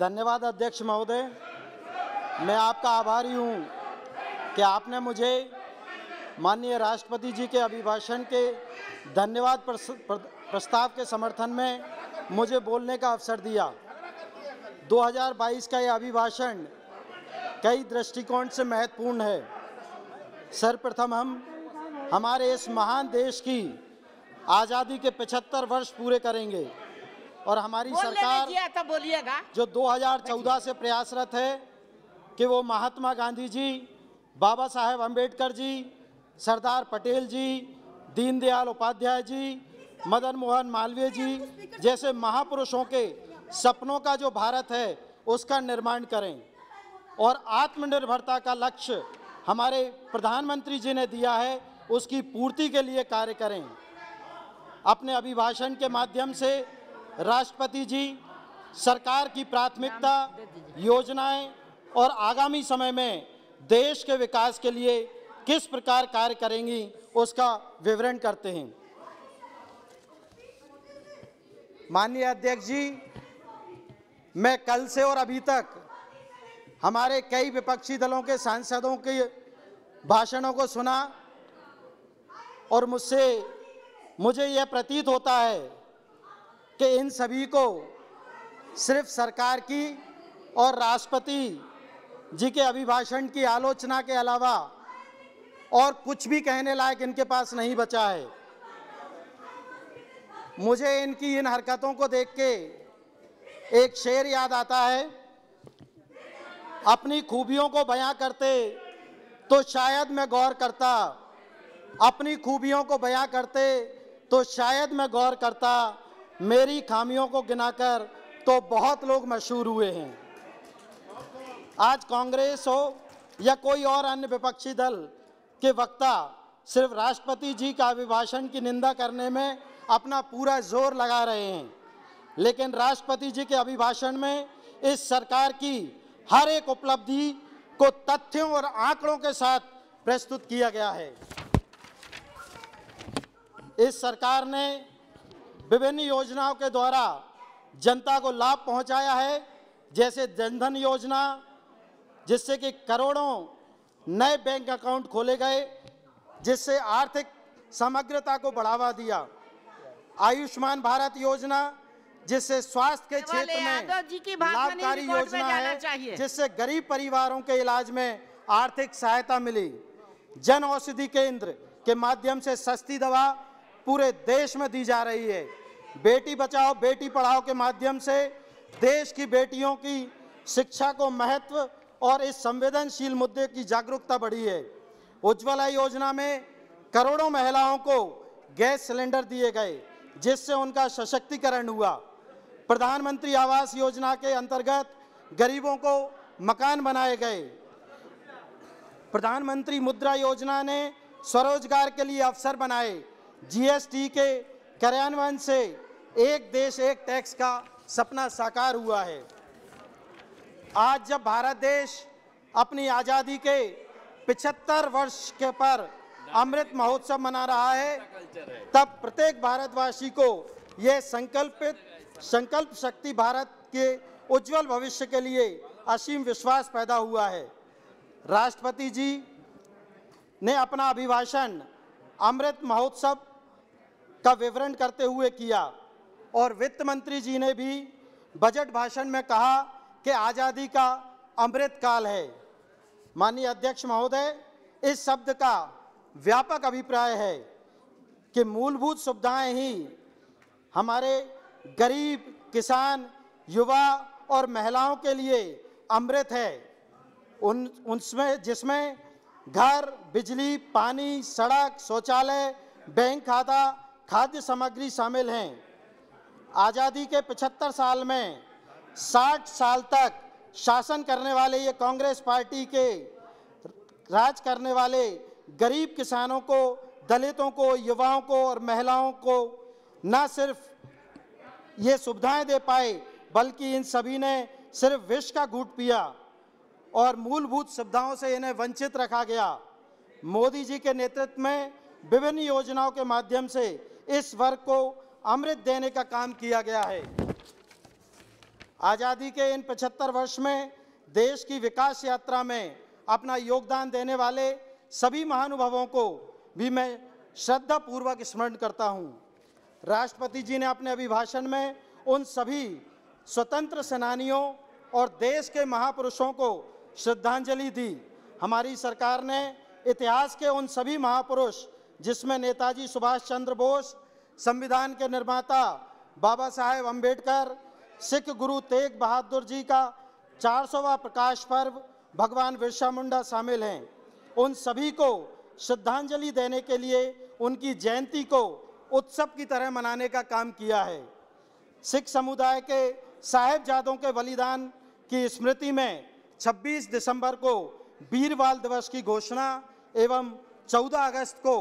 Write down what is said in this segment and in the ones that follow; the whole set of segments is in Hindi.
धन्यवाद अध्यक्ष महोदय मैं आपका आभारी हूँ कि आपने मुझे माननीय राष्ट्रपति जी के अभिभाषण के धन्यवाद प्रस्ताव के समर्थन में मुझे बोलने का अवसर दिया 2022 का यह अभिभाषण कई दृष्टिकोण से महत्वपूर्ण है सर्वप्रथम हम हमारे इस महान देश की आज़ादी के 75 वर्ष पूरे करेंगे और हमारी सरकार बोलिएगा जो 2014 से प्रयासरत है कि वो महात्मा गांधी जी बाबा साहेब अम्बेडकर जी सरदार पटेल जी दीनदयाल उपाध्याय जी मदन मोहन मालवीय जी जैसे महापुरुषों के सपनों का जो भारत है उसका निर्माण करें और आत्मनिर्भरता का लक्ष्य हमारे प्रधानमंत्री जी ने दिया है उसकी पूर्ति के लिए कार्य करें अपने अभिभाषण के माध्यम से राष्ट्रपति जी सरकार की प्राथमिकता योजनाएं और आगामी समय में देश के विकास के लिए किस प्रकार कार्य करेंगी उसका विवरण करते हैं माननीय अध्यक्ष जी मैं कल से और अभी तक हमारे कई विपक्षी दलों के सांसदों के भाषणों को सुना और मुझसे मुझे यह प्रतीत होता है कि इन सभी को सिर्फ सरकार की और राष्ट्रपति जी के अभिभाषण की आलोचना के अलावा और कुछ भी कहने लायक इनके पास नहीं बचा है मुझे इनकी इन हरकतों को देख के एक शेर याद आता है अपनी खूबियों को बयां करते तो शायद मैं गौर करता अपनी खूबियों को बयां करते तो शायद मैं गौर करता मेरी खामियों को गिनाकर तो बहुत लोग मशहूर हुए हैं आज कांग्रेस हो या कोई और अन्य विपक्षी दल के वक्ता सिर्फ राष्ट्रपति जी का अभिभाषण की निंदा करने में अपना पूरा जोर लगा रहे हैं लेकिन राष्ट्रपति जी के अभिभाषण में इस सरकार की हर एक उपलब्धि को तथ्यों और आंकड़ों के साथ प्रस्तुत किया गया है इस सरकार ने विभिन्न योजनाओं के द्वारा जनता को लाभ पहुंचाया है जैसे जनधन योजना जिससे कि करोड़ों नए बैंक अकाउंट खोले गए जिससे आर्थिक समग्रता को बढ़ावा दिया आयुष्मान भारत योजना जिससे स्वास्थ्य के क्षेत्र में लाभकारी योजना है जिससे गरीब परिवारों के इलाज में आर्थिक सहायता मिली जन औषधि केंद्र के माध्यम से सस्ती दवा पूरे देश में दी जा रही है बेटी बचाओ बेटी पढ़ाओ के माध्यम से देश की बेटियों की शिक्षा को महत्व और इस संवेदनशील मुद्दे की जागरूकता बढ़ी है उज्ज्वला योजना में करोड़ों महिलाओं को गैस सिलेंडर दिए गए जिससे उनका सशक्तिकरण हुआ प्रधानमंत्री आवास योजना के अंतर्गत गरीबों को मकान बनाए गए प्रधानमंत्री मुद्रा योजना ने स्वरोजगार के लिए अवसर बनाए जीएसटी के कार्यान्वयन से एक देश एक टैक्स का सपना साकार हुआ है आज जब भारत देश अपनी आज़ादी के 75 वर्ष के पर अमृत महोत्सव मना रहा है तब प्रत्येक भारतवासी को यह संकल्पित संकल्प शक्ति भारत के उज्जवल भविष्य के लिए असीम विश्वास पैदा हुआ है राष्ट्रपति जी ने अपना अभिभाषण अमृत महोत्सव का विवरण करते हुए किया और वित्त मंत्री जी ने भी बजट भाषण में कहा कि आज़ादी का अमृत काल है माननीय अध्यक्ष महोदय इस शब्द का व्यापक अभिप्राय है कि मूलभूत सुविधाएं ही हमारे गरीब किसान युवा और महिलाओं के लिए अमृत है उन उनमें जिसमें घर बिजली पानी सड़क शौचालय बैंक खाता खाद्य सामग्री शामिल हैं आज़ादी के 75 साल में 60 साल तक शासन करने वाले ये कांग्रेस पार्टी के राज करने वाले गरीब किसानों को दलितों को युवाओं को और महिलाओं को न सिर्फ ये सुविधाएं दे पाए बल्कि इन सभी ने सिर्फ विष का घूट पिया और मूलभूत सुविधाओं से इन्हें वंचित रखा गया मोदी जी के नेतृत्व में विभिन्न योजनाओं के माध्यम से इस वर्ग को अमृत देने का काम किया गया है आज़ादी के इन 75 वर्ष में देश की विकास यात्रा में अपना योगदान देने वाले सभी महानुभावों को भी मैं श्रद्धापूर्वक स्मरण करता हूँ राष्ट्रपति जी ने अपने अभिभाषण में उन सभी स्वतंत्र सेनानियों और देश के महापुरुषों को श्रद्धांजलि दी हमारी सरकार ने इतिहास के उन सभी महापुरुष जिसमें नेताजी सुभाष चंद्र बोस संविधान के निर्माता बाबा साहेब अम्बेडकर सिख गुरु तेग बहादुर जी का 400वां प्रकाश पर्व भगवान बिरसा मुंडा शामिल हैं उन सभी को श्रद्धांजलि देने के लिए उनकी जयंती को उत्सव की तरह मनाने का काम किया है सिख समुदाय के साहेबजादों के बलिदान की स्मृति में 26 दिसंबर को बीरवाल दिवस की घोषणा एवं 14 अगस्त को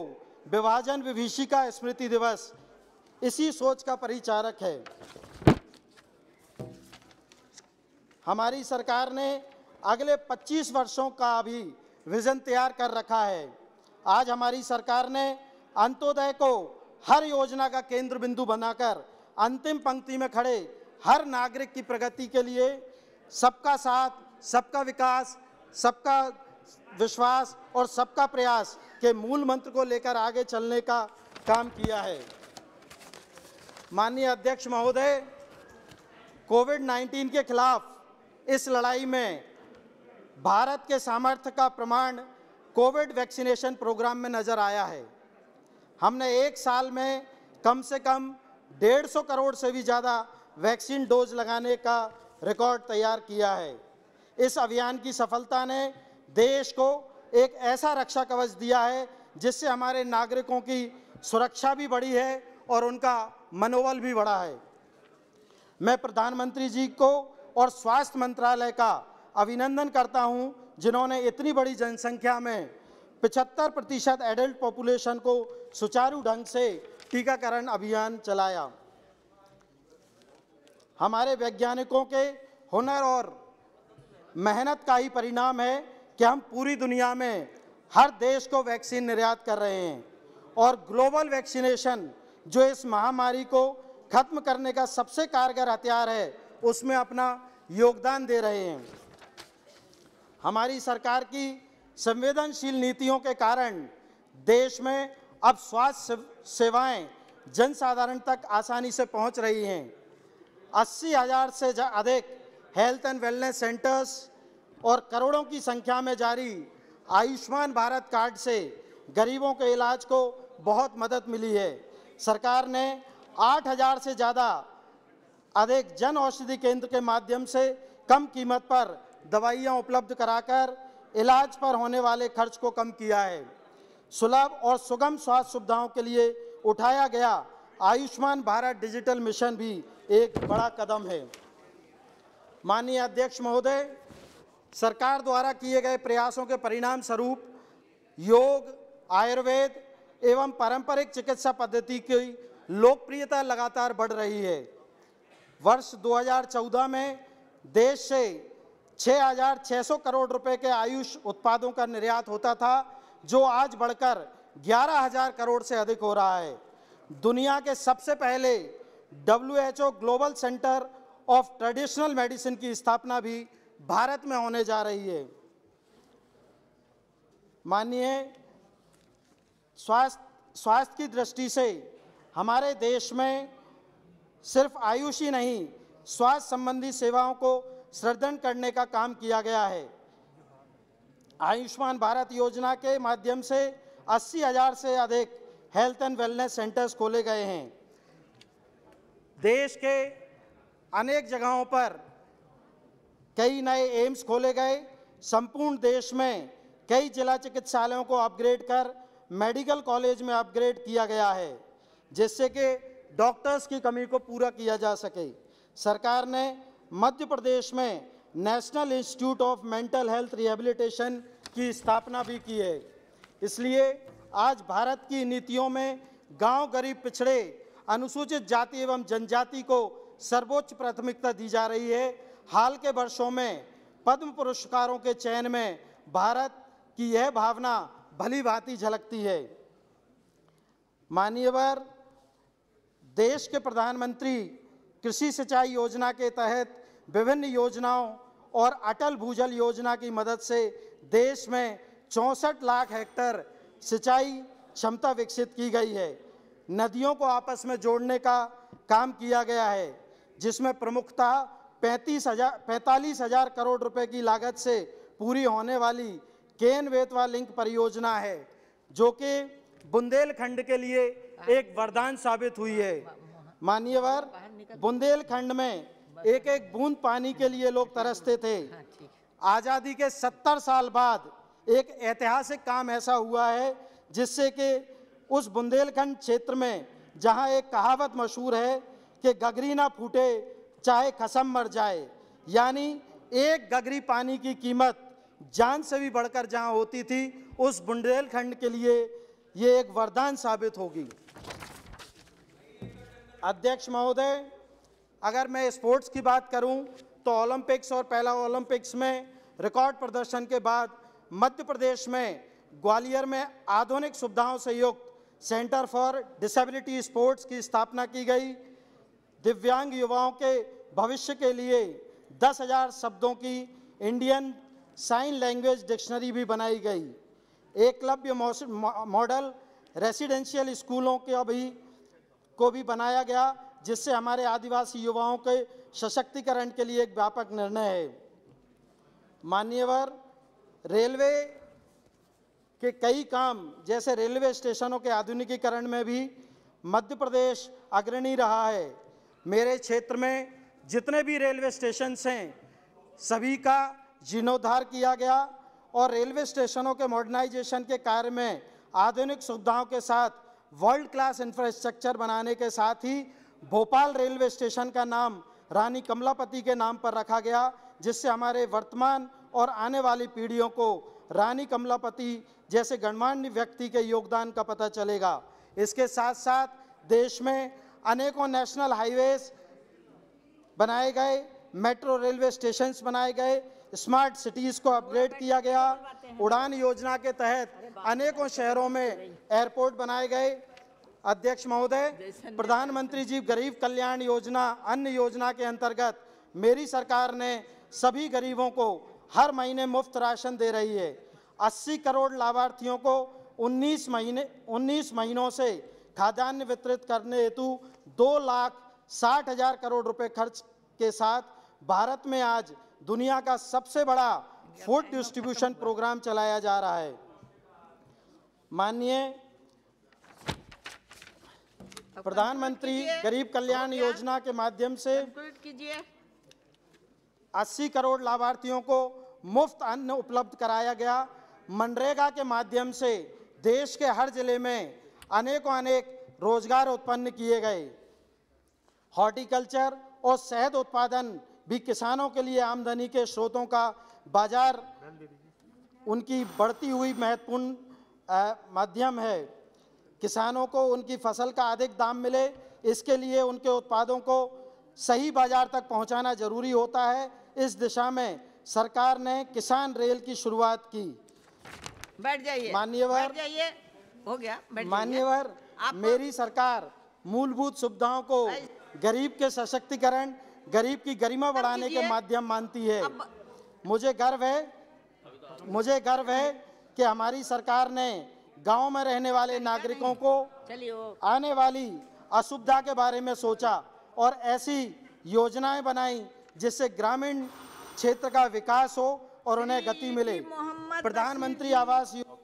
विभाजन विभीषिका स्मृति दिवस इसी सोच का परिचारक है हमारी सरकार ने अगले 25 वर्षों का भी विजन तैयार कर रखा है आज हमारी सरकार ने अंत्योदय को हर योजना का केंद्र बिंदु बनाकर अंतिम पंक्ति में खड़े हर नागरिक की प्रगति के लिए सबका साथ सबका विकास सबका विश्वास और सबका प्रयास के मूल मंत्र को लेकर आगे चलने का काम किया है माननीय अध्यक्ष महोदय कोविड 19 के खिलाफ इस लड़ाई में भारत के सामर्थ्य का प्रमाण कोविड वैक्सीनेशन प्रोग्राम में नज़र आया है हमने एक साल में कम से कम 150 करोड़ से भी ज़्यादा वैक्सीन डोज लगाने का रिकॉर्ड तैयार किया है इस अभियान की सफलता ने देश को एक ऐसा रक्षा कवच दिया है जिससे हमारे नागरिकों की सुरक्षा भी बढ़ी है और उनका मनोबल भी बढ़ा है मैं प्रधानमंत्री जी को और स्वास्थ्य मंत्रालय का अभिनंदन करता हूं जिन्होंने इतनी बड़ी जनसंख्या में 75 प्रतिशत एडल्ट पॉपुलेशन को सुचारू ढंग से टीकाकरण अभियान चलाया हमारे वैज्ञानिकों के हुनर और मेहनत का ही परिणाम है कि हम पूरी दुनिया में हर देश को वैक्सीन निर्यात कर रहे हैं और ग्लोबल वैक्सीनेशन जो इस महामारी को खत्म करने का सबसे कारगर हथियार है उसमें अपना योगदान दे रहे हैं हमारी सरकार की संवेदनशील नीतियों के कारण देश में अब स्वास्थ्य सेवाएं जनसाधारण तक आसानी से पहुंच रही हैं अस्सी हज़ार से अधिक हेल्थ एंड वेलनेस सेंटर्स और करोड़ों की संख्या में जारी आयुष्मान भारत कार्ड से गरीबों के इलाज को बहुत मदद मिली है सरकार ने 8000 से ज़्यादा अधिक जन औषधि केंद्र के माध्यम से कम कीमत पर दवाइयाँ उपलब्ध कराकर इलाज पर होने वाले खर्च को कम किया है सुलभ और सुगम स्वास्थ्य सुविधाओं के लिए उठाया गया आयुष्मान भारत डिजिटल मिशन भी एक बड़ा कदम है माननीय अध्यक्ष महोदय सरकार द्वारा किए गए प्रयासों के परिणाम स्वरूप योग आयुर्वेद एवं पारंपरिक चिकित्सा पद्धति की लोकप्रियता लगातार बढ़ रही है वर्ष 2014 में देश से 6,600 करोड़ रुपए के आयुष उत्पादों का निर्यात होता था जो आज बढ़कर 11,000 करोड़ से अधिक हो रहा है दुनिया के सबसे पहले W global centre of traditional medicine की स्थापना भी भारत में होने जा रही है माननीय स्वास्थ्य स्वास्थ्य की दृष्टि से हमारे देश में सिर्फ आयुष ही नहीं स्वास्थ्य संबंधी सेवाओं को सृदृढ़ करने का काम किया गया है आयुष्मान भारत योजना के माध्यम से अस्सी हजार से अधिक हेल्थ एंड वेलनेस सेंटर्स खोले गए हैं देश के अनेक जगहों पर कई नए एम्स खोले गए संपूर्ण देश में कई जिला चिकित्सालयों को अपग्रेड कर मेडिकल कॉलेज में अपग्रेड किया गया है जिससे कि डॉक्टर्स की कमी को पूरा किया जा सके सरकार ने मध्य प्रदेश में national institute of mental health rehabilitation की स्थापना भी की है इसलिए आज भारत की नीतियों में गांव गरीब पिछड़े अनुसूचित जाति एवं जनजाति को सर्वोच्च प्राथमिकता दी जा रही है हाल के वर्षों में पद्म पुरस्कारों के चयन में भारत की यह भावना भली भांति झलकती है मान्यवर देश के प्रधानमंत्री कृषि सिंचाई योजना के तहत विभिन्न योजनाओं और अटल भूजल योजना की मदद से देश में चौंसठ लाख हेक्टर सिंचाई क्षमता विकसित की गई है नदियों को आपस में जोड़ने का काम किया गया है जिसमें प्रमुखता पैंतीस हजार पैंतालीस हजार करोड़ रुपए की लागत से पूरी होने वाली केन वेतवा लिंक परियोजना है जो कि बुंदेलखंड के लिए एक वरदान साबित हुई है मान्यवर बुंदेलखंड में एक एक बूंद पानी के लिए लोग तरसते थे हाँ, आज़ादी के सत्तर साल बाद एक ऐतिहासिक काम ऐसा हुआ है जिससे कि उस बुंदेलखंड क्षेत्र में जहां एक कहावत मशहूर है कि गगरी ना फूटे चाहे खसम मर जाए यानी एक गगरी पानी की कीमत जान से भी बढ़कर जहां होती थी उस बुंदेलखंड के लिए ये एक वरदान साबित होगी अध्यक्ष महोदय अगर मैं स्पोर्ट्स की बात करूं तो ओलंपिक्स और पहला ओलंपिक्स में रिकॉर्ड प्रदर्शन के बाद मध्य प्रदेश में ग्वालियर में आधुनिक सुविधाओं से युक्त सेंटर फॉर डिसेबिलिटी स्पोर्ट्स की स्थापना की गई दिव्यांग युवाओं के भविष्य के लिए दस हजार शब्दों की इंडियन साइन लैंग्वेज डिक्शनरी भी बनाई गई एकलव्य मॉडल रेसिडेंशियल स्कूलों के अभी को भी बनाया गया जिससे हमारे आदिवासी युवाओं के सशक्तिकरण के लिए एक व्यापक निर्णय है मान्यवर रेलवे के कई काम जैसे रेलवे स्टेशनों के आधुनिकीकरण में भी मध्य प्रदेश अग्रणी रहा है मेरे क्षेत्र में जितने भी रेलवे स्टेशन हैं सभी का जीर्णोद्धार किया गया और रेलवे स्टेशनों के मॉडर्नाइजेशन के कार्य में आधुनिक सुविधाओं के साथ वर्ल्ड क्लास इंफ्रास्ट्रक्चर बनाने के साथ ही भोपाल रेलवे स्टेशन का नाम रानी कमलापति के नाम पर रखा गया जिससे हमारे वर्तमान और आने वाली पीढ़ियों को रानी कमलापति जैसे गणमान्य व्यक्ति के योगदान का पता चलेगा इसके साथ साथ देश में अनेकों नेशनल हाईवेज बनाए गए मेट्रो रेलवे स्टेशन बनाए गए स्मार्ट सिटीज को अपग्रेड किया गया उड़ान योजना के तहत अनेकों शहरों में एयरपोर्ट बनाए गए अध्यक्ष महोदय प्रधानमंत्री जी गरीब कल्याण योजना अन्य योजना के अंतर्गत मेरी सरकार ने सभी गरीबों को हर महीने मुफ्त राशन दे रही है 80 करोड़ लाभार्थियों को 19 महीने 19 महीनों से खाद्यान्न वितरित करने हेतु दो लाख साठ हजार करोड़ रुपए खर्च के साथ भारत में आज दुनिया का सबसे बड़ा फूड डिस्ट्रीब्यूशन प्रोग्राम चलाया जा रहा है माननीय प्रधानमंत्री गरीब कल्याण योजना के माध्यम से 80 करोड़ लाभार्थियों को मुफ्त अन्न उपलब्ध कराया गया मनरेगा के माध्यम से देश के हर जिले में अनेकों अनेक रोजगार उत्पन्न किए गए हॉर्टिकल्चर और शहद उत्पादन भी किसानों के लिए आमदनी के स्रोतों का बाजार उनकी बढ़ती हुई महत्वपूर्ण माध्यम है किसानों को उनकी फसल का अधिक दाम मिले इसके लिए उनके उत्पादों को सही बाजार तक पहुंचाना जरूरी होता है इस दिशा में सरकार ने किसान रेल की शुरुआत की बैठ जाइए मान्यवर हो गया मान्यवर मेरी सरकार मूलभूत सुविधाओं को गरीब के सशक्तिकरण गरीब की गरिमा बढ़ाने के माध्यम मानती है मुझे गर्व है मुझे गर्व है कि हमारी सरकार ने गांव में रहने वाले नागरिकों को आने वाली असुविधा के बारे में सोचा और ऐसी योजनाएं बनाई जिससे ग्रामीण क्षेत्र का विकास हो और उन्हें गति मिले प्रधानमंत्री आवास योजना